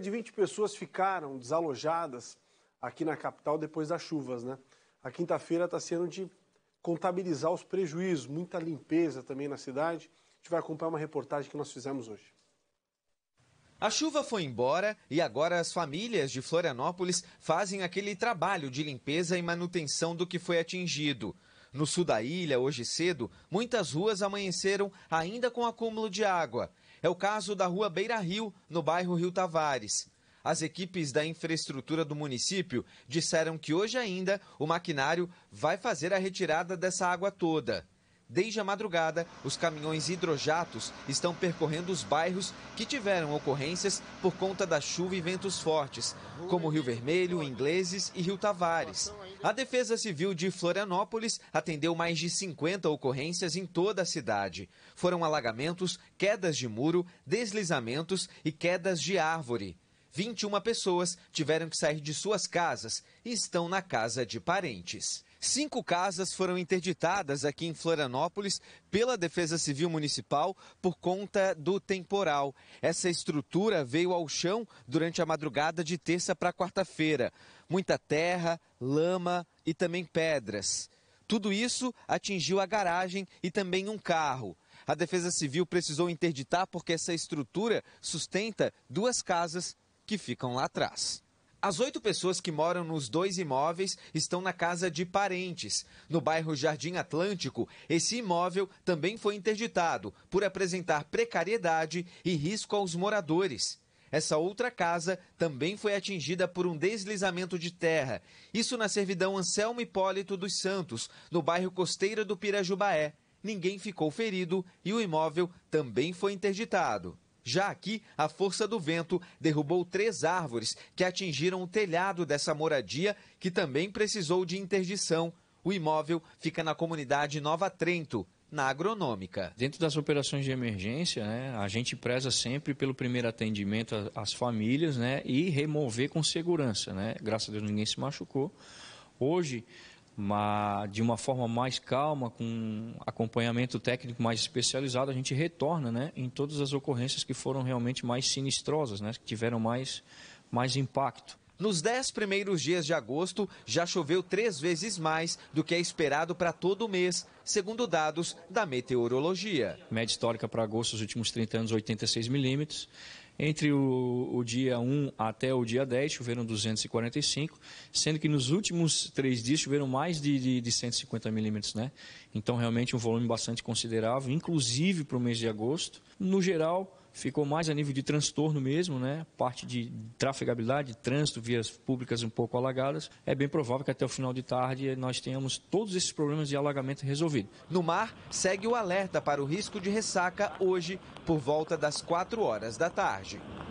de 20 pessoas ficaram desalojadas aqui na capital depois das chuvas, né? A quinta-feira está sendo de contabilizar os prejuízos, muita limpeza também na cidade. A gente vai acompanhar uma reportagem que nós fizemos hoje. A chuva foi embora e agora as famílias de Florianópolis fazem aquele trabalho de limpeza e manutenção do que foi atingido. No sul da ilha, hoje cedo, muitas ruas amanheceram ainda com acúmulo de água é o caso da rua Beira Rio, no bairro Rio Tavares. As equipes da infraestrutura do município disseram que hoje ainda o maquinário vai fazer a retirada dessa água toda. Desde a madrugada, os caminhões hidrojatos estão percorrendo os bairros que tiveram ocorrências por conta da chuva e ventos fortes, como Rio Vermelho, Ingleses e Rio Tavares. A Defesa Civil de Florianópolis atendeu mais de 50 ocorrências em toda a cidade. Foram alagamentos, quedas de muro, deslizamentos e quedas de árvore. 21 pessoas tiveram que sair de suas casas e estão na casa de parentes. Cinco casas foram interditadas aqui em Florianópolis pela Defesa Civil Municipal por conta do temporal. Essa estrutura veio ao chão durante a madrugada de terça para quarta-feira. Muita terra, lama e também pedras. Tudo isso atingiu a garagem e também um carro. A Defesa Civil precisou interditar porque essa estrutura sustenta duas casas que ficam lá atrás. As oito pessoas que moram nos dois imóveis estão na casa de parentes. No bairro Jardim Atlântico, esse imóvel também foi interditado por apresentar precariedade e risco aos moradores. Essa outra casa também foi atingida por um deslizamento de terra. Isso na servidão Anselmo Hipólito dos Santos, no bairro Costeira do Pirajubaé. Ninguém ficou ferido e o imóvel também foi interditado. Já aqui, a força do vento derrubou três árvores que atingiram o telhado dessa moradia, que também precisou de interdição. O imóvel fica na comunidade Nova Trento, na agronômica. Dentro das operações de emergência, né, a gente preza sempre pelo primeiro atendimento às famílias né, e remover com segurança. Né? Graças a Deus ninguém se machucou. Hoje, mas de uma forma mais calma, com acompanhamento técnico mais especializado, a gente retorna né, em todas as ocorrências que foram realmente mais sinistrosas, né, que tiveram mais, mais impacto. Nos dez primeiros dias de agosto, já choveu três vezes mais do que é esperado para todo mês, segundo dados da meteorologia. Média histórica para agosto, os últimos 30 anos, 86 milímetros. Entre o, o dia 1 até o dia 10, choveram 245, sendo que nos últimos três dias choveram mais de, de, de 150 milímetros, né? Então, realmente, um volume bastante considerável, inclusive para o mês de agosto. No geral, ficou mais a nível de transtorno mesmo, né? Parte de trafegabilidade, trânsito, vias públicas um pouco alagadas. É bem provável que até o final de tarde nós tenhamos todos esses problemas de alagamento resolvidos. No mar, segue o alerta para o risco de ressaca hoje, por volta das 4 horas da tarde.